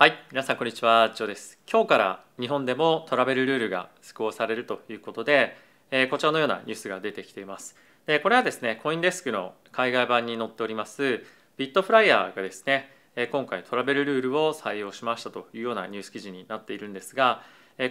はい皆さんこんにちはジョです今日から日本でもトラベルルールが施行されるということで、えこちらのようなニュースが出てきていますでこれはですねコインデスクの海外版に載っておりますビットフライヤーがですね今回トラベルルールを採用しましたというようなニュース記事になっているんですが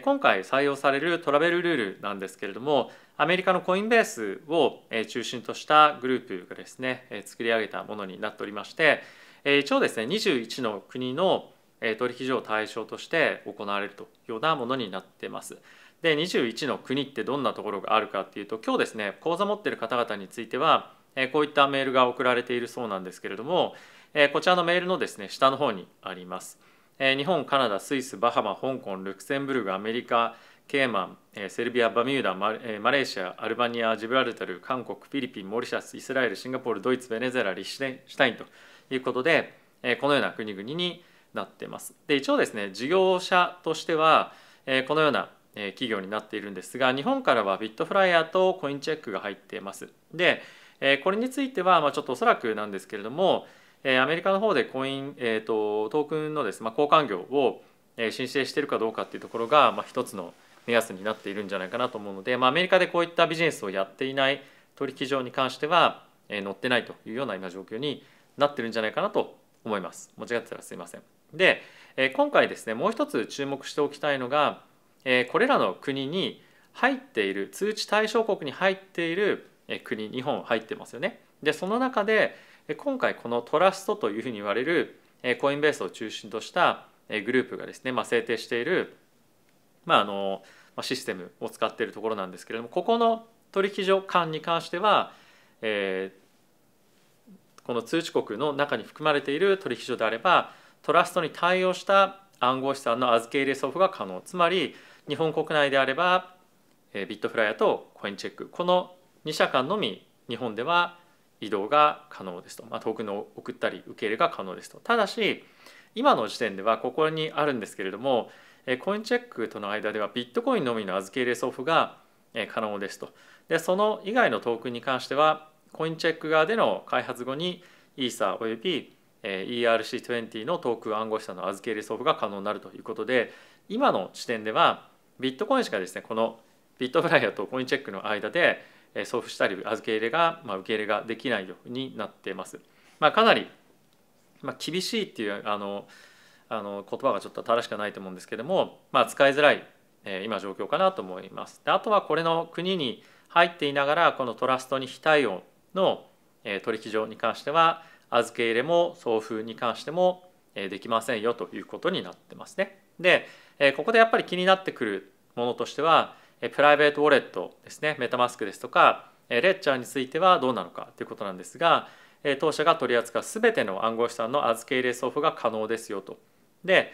今回採用されるトラベルルールなんですけれどもアメリカのコインベースを中心としたグループがですね作り上げたものになっておりまして一応ですね21の国の取引所を対象として行われるというようなものになってます。で21の国ってどんなところがあるかっていうと今日ですね口座持っている方々についてはこういったメールが送られているそうなんですけれどもこちらのメールのですね下の方にあります。日本カナダスイスバハマ香港ルクセンブルグアメリカケーマンセルビアバミューダマレーシアアルバニアジブラルタル韓国フィリピンモリシャスイスラエルシンガポールドイツベネズエラリシュタインということでこのような国々になってます。で一応ですね事業者としては、えこのような企業になっているんですが日本からはビットフライヤーとコインチェックが入っています。でこれについては、まちょっとおそらくなんですけれどもアメリカの方でコイン、えーと、トークンのです、ね、ま交換業を申請しているかどうかっていうところが、ま一つの目安になっているんじゃないかなと思うので、まあ、アメリカでこういったビジネスをやっていない取引所に関しては、え載ってないというような今状況になってるんじゃないかなと思います。間違ってたらすいません。で今回ですねもう一つ注目しておきたいのがこれらの国に入っている通知対象国に入っている国日本入ってますよね。でその中で今回このトラストというふうに言われるコインベースを中心としたグループがですね、まあ、制定している、まあ、あのシステムを使っているところなんですけれどもここの取引所間に関しては、えー、この通知国の中に含まれている取引所であればトラストに対応した暗号資産の預け入れ送付が可能つまり日本国内であればビットフライヤーとコインチェックこの2社間のみ日本では移動が可能ですと、まあ、トークンを送ったり受け入れが可能ですとただし今の時点ではここにあるんですけれどもコインチェックとの間ではビットコインのみの預け入れ送付が可能ですとでその以外のトークンに関してはコインチェック側での開発後にイーサーおよび ERC20 のトーク暗号資産の預け入れ送付が可能になるということで今の時点ではビットコインしかですねこのビットフライヤーとコインチェックの間で送付したり預け入れが、まあ、受け入れができないようになっています。まあ、かなり、まあ、厳しいっていうあのあの言葉がちょっと正しくないと思うんですけども、まあ、使いづらい、えー、今状況かなと思います。であとはこれの国に入っていながらこのトラストに非対応の、え取引所に関しては預け入れも送付に関してもできませんよということになってますね。でここでやっぱり気になってくるものとしてはプライベートウォレットですねメタマスクですとかレッチャーについてはどうなのかということなんですが当社が取り扱う全ての暗号資産の預け入れ送付が可能ですよと。で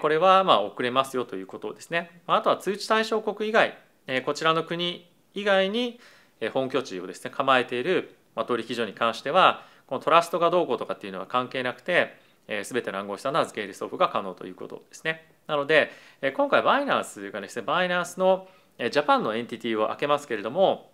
これはま遅れますよということですね。あとは通知対象国以外こちらの国以外に本拠地をですね構えている取引所に関してはこのトラストがどうこうとかっていうのは関係なくて、えー、全ての暗号資産の預け入れ送付が可能ということですね。なので、えー、今回バイナンスがですねバイナンスのジャパンのエンティティを開けますけれども、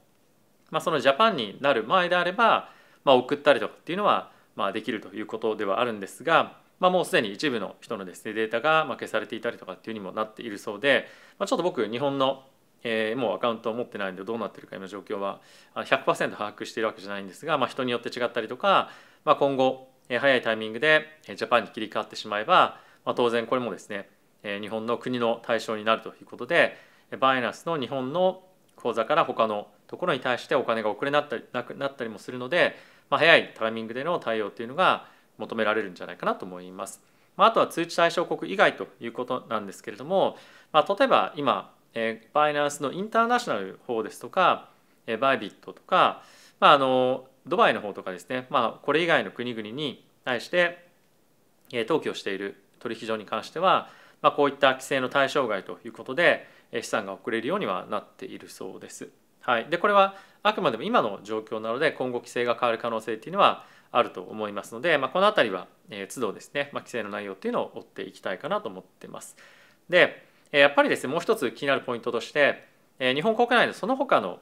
まあ、そのジャパンになる前であれば、まあ、送ったりとかっていうのは、まあ、できるということではあるんですが、まあ、もうすでに一部の人のですねデータが消されていたりとかっていうにもなっているそうで、まあ、ちょっと僕日本のえー、もうアカウントを持ってないのでどうなってるか今状況は100%把握しているわけじゃないんですが、まあ、人によって違ったりとか、まあ、今後、えー、早いタイミングでジャパンに切り替わってしまえば、まあ、当然これもですね、えー、日本の国の対象になるということでバイナンスの日本の口座から他のところに対してお金が遅れなったりなくなったりもするので、まあ、早いタイミングでの対応というのが求められるんじゃないかなと思います。まあ、あとは通知対象国以外ということなんですけれども、まあ、例えば今バイナンスのインターナショナル方ですとかバイビットとか、まあ、あのドバイの方とかですね、まあ、これ以外の国々に対して登記をしている取引所に関しては、まあ、こういった規制の対象外ということで資産が送れるようにはなっているそうです。はい、でこれはあくまでも今の状況なので今後規制が変わる可能性っていうのはあると思いますので、まあ、この辺りは、え都度ですね、まあ、規制の内容っていうのを追っていきたいかなと思ってます。でやっぱりですねもう一つ気になるポイントとして日本国内のその他の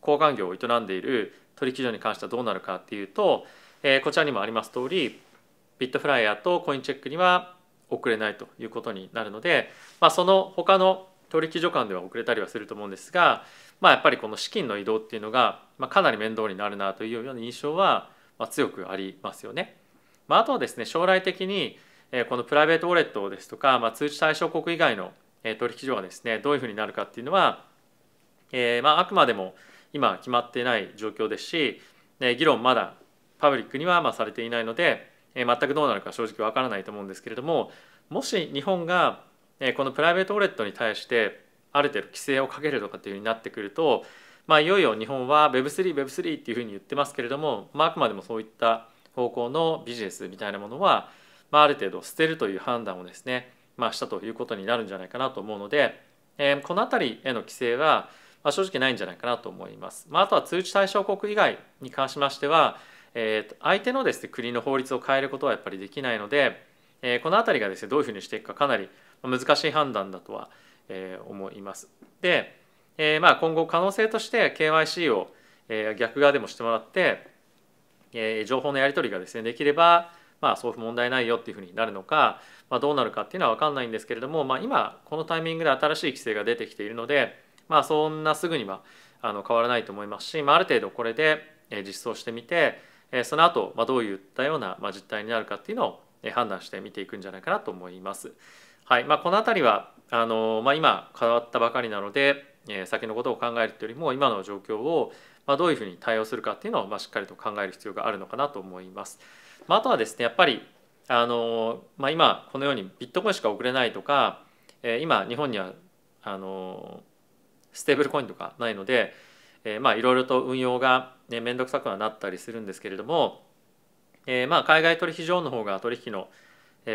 交換業を営んでいる取引所に関してはどうなるかっていうとこちらにもあります通りビットフライヤーとコインチェックには遅れないということになるので、まあ、その他の取引所間では遅れたりはすると思うんですが、まあ、やっぱりこの資金の移動っていうのが、まかなり面倒になるなというような印象は、ま強くありますよね。まあ、あとはですね将来的にこのプライベートウォレットですとか、まあ、通知対象国以外の取引所がですねどういうふうになるかっていうのは、えー、まあ、あくまでも今決まってない状況ですし議論まだパブリックにはまされていないので全くどうなるか正直わからないと思うんですけれどももし日本がこのプライベートウォレットに対してある程度規制をかけるとかっていうふうになってくると、まあ、いよいよ日本は Web3Web3 Web3 っていうふうに言ってますけれども、まあ、あくまでもそういった方向のビジネスみたいなものはまあ、ある程度捨てるという判断をですね、まあ、したということになるんじゃないかなと思うので、えー、この辺りへの規制は、まあ、正直ないんじゃないかなと思います。まあ、あとは通知対象国以外に関しましては、えー、相手のですね国の法律を変えることはやっぱりできないので、えー、この辺りがですねどういうふうにしていくかかなり難しい判断だとは、えー、思います。で、えー、まあ今後可能性として KYC を、えー、逆側でもしてもらって、えー、情報のやり取りがですねできればまあそういう問題ないよっていうふうになるのか、まあ、どうなるかっていうのは分かんないんですけれども、まあ、今このタイミングで新しい規制が出てきているので、まあ、そんなすぐにはあの変わらないと思いますし、まあ、ある程度これで実装してみてその後、まあどういったような実態になるかっていうのを判断して見ていくんじゃないかなと思います。はいまあ、この辺りはあの、まあ、今変わったばかりなので先のことを考えるというよりも今の状況をどういうふうに対応するかっていうのをしっかりと考える必要があるのかなと思います。まあ、あとはですねやっぱりあの、まあ、今このようにビットコインしか送れないとか、えー、今日本にはあのステーブルコインとかないので、えまあいろいろと運用が面、ね、倒くさくはなったりするんですけれども、えー、まあ海外取引所の方が取引の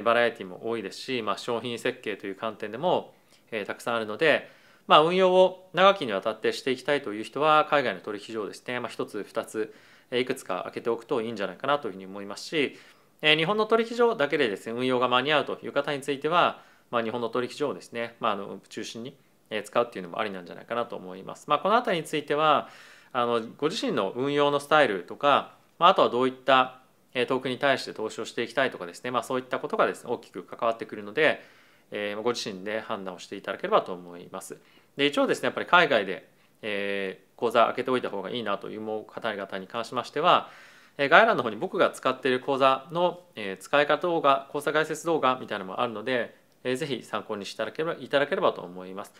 バラエティも多いですし、まあ、商品設計という観点でも、えー、たくさんあるので、まあ、運用を長きにわたってしていきたいという人は海外の取引所ですね、まあ、1つ2ついくつか開けておくといいんじゃないかなというふうに思いますし日本の取引所だけでですね運用が間に合うという方については、まあ、日本の取引所をですね、まあ、あの中心に使うっていうのもありなんじゃないかなと思います。まあ、この辺りについてはあのご自身の運用のスタイルとか、まあ、あとはどういったトークに対して投資をしていきたいとかですね、まあ、そういったことがですね大きく関わってくるので、えー、ご自身で判断をしていただければと思います。で一応ですねやっぱり海外でえ口座開けておいた方がいいなという方々に関しましては、え概要欄の方に僕が使っている口座の、え使い方動画口座解説動画みたいなのもあるので、えぜひ参考にしていただければいただければと思います。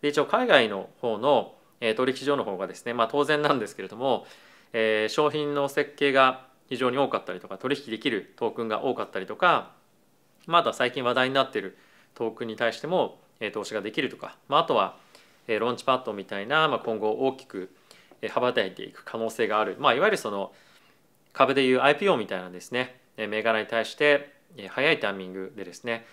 で一応海外の方の、え取引所の方がですね、まあ、当然なんですけれども、え商品の設計が非常に多かったりとか取引できるトークンが多かったりとかまた最近話題になっているトークンに対しても投資ができるとか、まあ、あとはローンチパッドみたいな、まあ、今後大きく羽ばたいていく可能性がある、まあ、いわゆるその株でいう IPO みたいなですね銘柄に対して早いタイミングでですね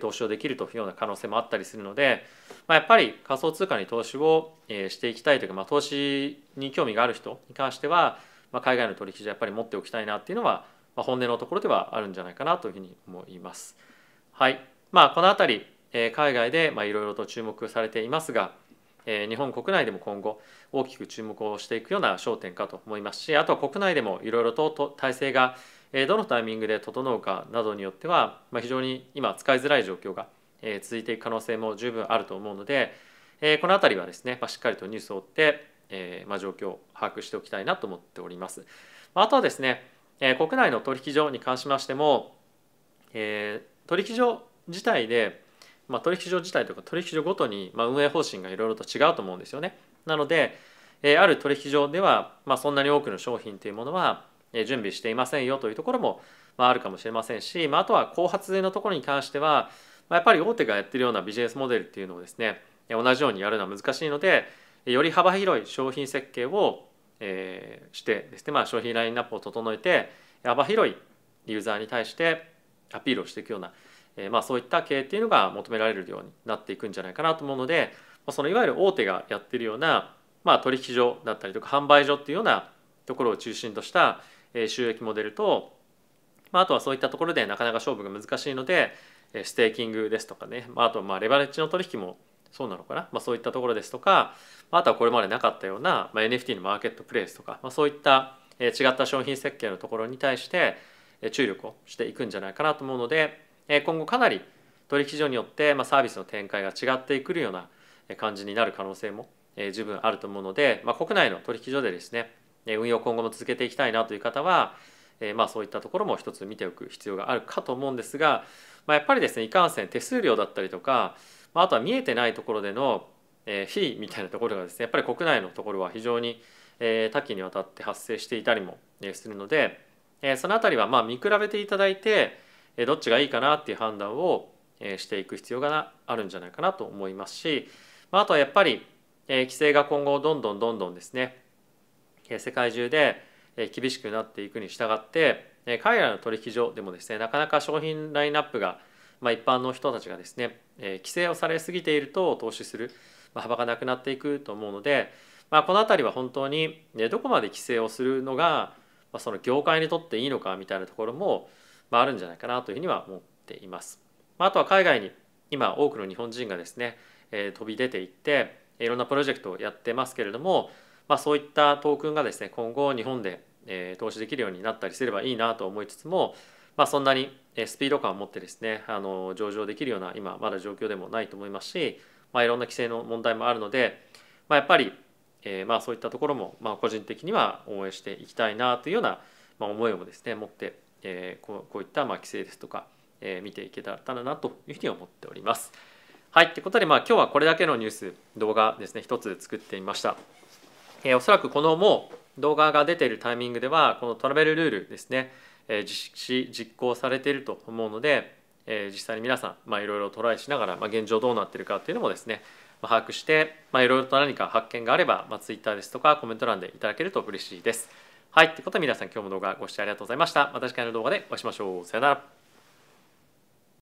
投資をできるというような可能性もあったりするので、まあ、やっぱり仮想通貨に投資をしていきたいというか、まあ、投資に興味がある人に関しては、まあ、海外の取引所やっぱり持っておきたいなっていうのは、まあ、本音のところではあるんじゃないかなというふうに思います。はいまあ、この辺り海外でいろいろと注目されていますが日本国内でも今後大きく注目をしていくような焦点かと思いますしあとは国内でもいろいろと体制がどのタイミングで整うかなどによっては非常に今使いづらい状況が続いていく可能性も十分あると思うのでこの辺りはですねしっかりとニュースを追って状況を把握しておきたいなと思っております。あとはですね国内の取引所に関しましても取引所自体でまあ、取引所自体とか取引所ごとに、まあ、運営方針がいろいろと違うと思うんですよね。なので、えー、ある取引所では、まあ、そんなに多くの商品というものは、えー、準備していませんよというところも、まあ、あるかもしれませんし、まあ、あとは後発税のところに関しては、まあ、やっぱり大手がやってるようなビジネスモデルっていうのをですね同じようにやるのは難しいのでより幅広い商品設計を、えー、してですね、まあ、商品ラインナップを整えて幅広いユーザーに対してアピールをしていくようなえまあそういった経営っていうのが求められるようになっていくんじゃないかなと思うので、まあ、そのいわゆる大手がやってるような、まあ、取引所だったりとか販売所っていうようなところを中心とした収益モデルと、まあ、あとはそういったところでなかなか勝負が難しいのでステーキングですとかね、まあ、あとまあレバレッジの取引もそうなのかな、まあ、そういったところですとかあとはこれまでなかったような、まあ、NFT のマーケットプレイスとか、まあ、そういった違った商品設計のところに対して注力をしていくんじゃないかなと思うので今後かなり取引所によってサービスの展開が違ってくるような感じになる可能性も十分あると思うので、まあ、国内の取引所でですね運用今後も続けていきたいなという方は、えまあ、そういったところも一つ見ておく必要があるかと思うんですが、まあ、やっぱりですねいかんせん手数料だったりとか、まあ、とは見えてないところでの、えみたいなところがですねやっぱり国内のところは非常に、え多岐にわたって発生していたりもするので、えその辺りはま見比べていただいてどっちがいいかなっていう判断をしていく必要があるんじゃないかなと思いますしあとはやっぱり規制が今後どんどんどんどんですね世界中で厳しくなっていくに従って海外の取引所でもですねなかなか商品ラインナップが、まあ、一般の人たちがですね規制をされすぎていると投資する幅がなくなっていくと思うので、まあ、この辺りは本当にどこまで規制をするのがその業界にとっていいのかみたいなところもまあ、あるんじゃないかなというふうには思っています。まあ、あとは海外に今多くの日本人がですね、えー、飛び出ていっていろんなプロジェクトをやってますけれども、まあ、そういったトークンがですね今後日本で、えー、投資できるようになったりすればいいなと思いつつも、まあ、そんなにスピード感を持ってですねあの上場できるような今まだ状況でもないと思いますし、まあ、いろんな規制の問題もあるので、まあ、やっぱり、えー、まあそういったところも、まあ、個人的には応援していきたいなというような、まあ、思いもですね持ってえー、こうこういったまあ規制ですとか、えー、見ていけたらなというふうに思っております。はい、ということで、まあ、今日はこれだけのニュース動画ですね一つ作ってみました。えー、おそらくこのもう動画が出ているタイミングではこのトラベルルールですね、えー、実施実行されていると思うので、えー、実際に皆さんいろいろトライしながら、まあ、現状どうなっているかというのもですね把握していろいろと何か発見があれば、まあ、Twitter ですとかコメント欄でいただけると嬉しいです。はい、ということで皆さん今日も動画ご視聴ありがとうございました。また次回の動画でお会いしましょう。さよなら。